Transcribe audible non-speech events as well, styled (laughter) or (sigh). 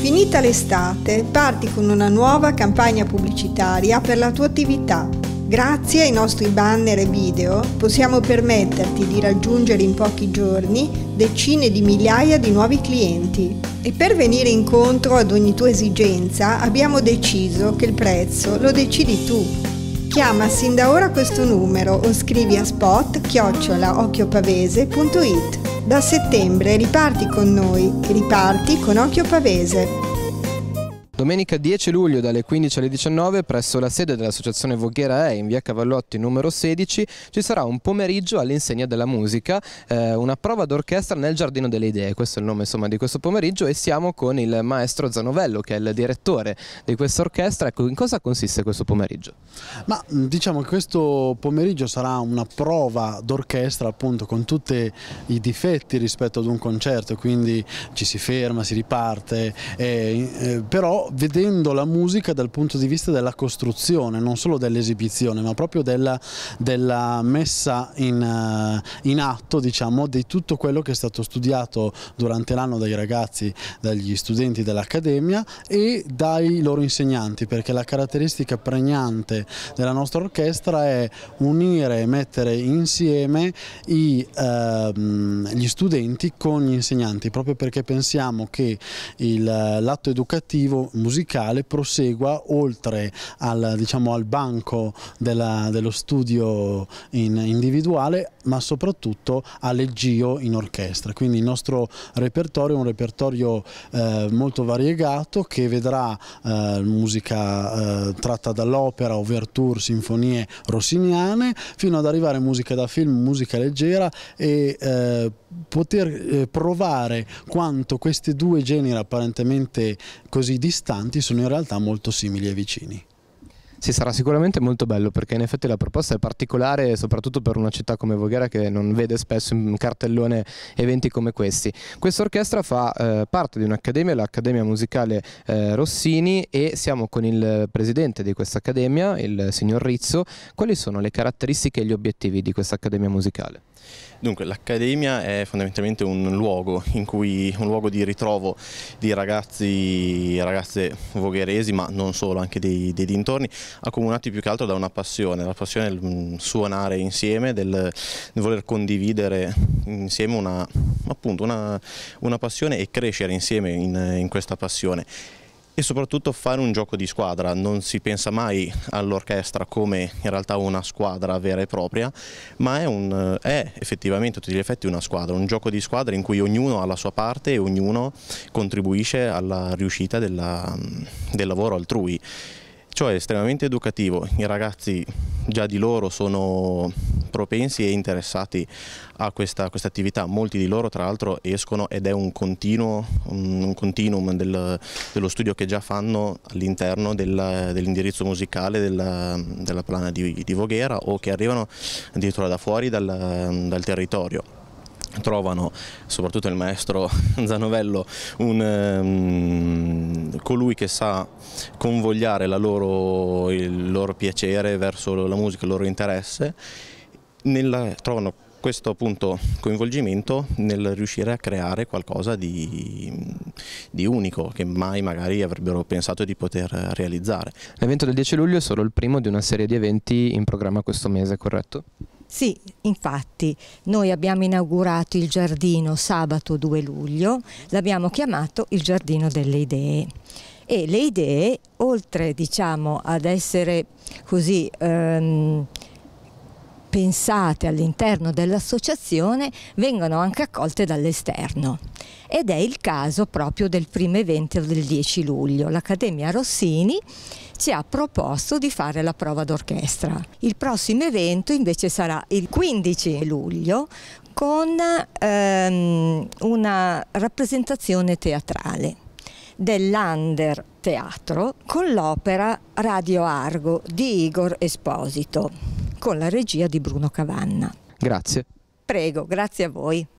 Finita l'estate, parti con una nuova campagna pubblicitaria per la tua attività. Grazie ai nostri banner e video possiamo permetterti di raggiungere in pochi giorni decine di migliaia di nuovi clienti. E per venire incontro ad ogni tua esigenza abbiamo deciso che il prezzo lo decidi tu. Chiama sin da ora questo numero o scrivi a spot chiocciolaocchiopavese.it. Da settembre riparti con noi, riparti con occhio pavese. Domenica 10 luglio dalle 15 alle 19 presso la sede dell'associazione Voghera E in via Cavallotti numero 16 ci sarà un pomeriggio all'insegna della musica, eh, una prova d'orchestra nel Giardino delle Idee, questo è il nome insomma, di questo pomeriggio e siamo con il maestro Zanovello che è il direttore di questa orchestra. Ecco, in cosa consiste questo pomeriggio? Ma diciamo che questo pomeriggio sarà una prova d'orchestra appunto con tutti i difetti rispetto ad un concerto, quindi ci si ferma, si riparte, eh, eh, però vedendo la musica dal punto di vista della costruzione, non solo dell'esibizione, ma proprio della, della messa in, eh, in atto diciamo, di tutto quello che è stato studiato durante l'anno dai ragazzi, dagli studenti dell'Accademia e dai loro insegnanti, perché la caratteristica pregnante della nostra orchestra è unire e mettere insieme i, ehm, gli studenti con gli insegnanti, proprio perché pensiamo che eh, l'atto educativo musicale prosegua oltre al, diciamo, al banco della, dello studio in, individuale ma soprattutto all'eggio in orchestra. Quindi il nostro repertorio è un repertorio eh, molto variegato che vedrà eh, musica eh, tratta dall'opera, overture, sinfonie rossiniane fino ad arrivare a musica da film, musica leggera e eh, poter eh, provare quanto questi due generi apparentemente così distanti distanti sono in realtà molto simili e vicini. Sì, sarà sicuramente molto bello perché in effetti la proposta è particolare soprattutto per una città come Voghera che non vede spesso in cartellone eventi come questi. Questa orchestra fa eh, parte di un'accademia, l'Accademia Musicale eh, Rossini e siamo con il presidente di questa accademia, il signor Rizzo. Quali sono le caratteristiche e gli obiettivi di questa accademia musicale? Dunque, l'accademia è fondamentalmente un luogo, cui, un luogo, di ritrovo di ragazzi e ragazze vogheresi, ma non solo, anche dei, dei dintorni, accomunati più che altro da una passione, la passione del mm, suonare insieme, del voler condividere insieme una, appunto, una, una passione e crescere insieme in, in questa passione e soprattutto fare un gioco di squadra, non si pensa mai all'orchestra come in realtà una squadra vera e propria, ma è, un, è effettivamente a tutti gli effetti una squadra, un gioco di squadra in cui ognuno ha la sua parte e ognuno contribuisce alla riuscita della, del lavoro altrui perciò è estremamente educativo, i ragazzi già di loro sono propensi e interessati a questa, questa attività, molti di loro tra l'altro escono ed è un, continuo, un continuum del, dello studio che già fanno all'interno dell'indirizzo musicale della, della plana di, di, Voghera o che arrivano addirittura da fuori dal, dal territorio trovano soprattutto il maestro (laughs) Zanovello un, ehm, colui che sa convogliare loro, il loro piacere verso la musica, il loro interesse, nella, trovano questo appunto coinvolgimento nel riuscire a creare qualcosa di, di, unico che mai magari avrebbero pensato di poter realizzare. L'evento del 10 luglio è solo il primo di una serie di eventi in programma questo mese, corretto? Sì, infatti noi abbiamo inaugurato il giardino sabato 2 luglio, l'abbiamo chiamato il giardino delle idee e le idee oltre diciamo, ad essere così ehm, pensate all'interno dell'associazione vengono anche accolte dall'esterno. Ed è il caso proprio del primo evento del 10 luglio. L'Accademia Rossini ci ha proposto di fare la prova d'orchestra. Il prossimo evento invece sarà il 15 luglio con ehm, una rappresentazione teatrale dell'Under Teatro con l'opera Radio Argo di Igor Esposito con la regia di Bruno Cavanna. Grazie. Prego, grazie a voi.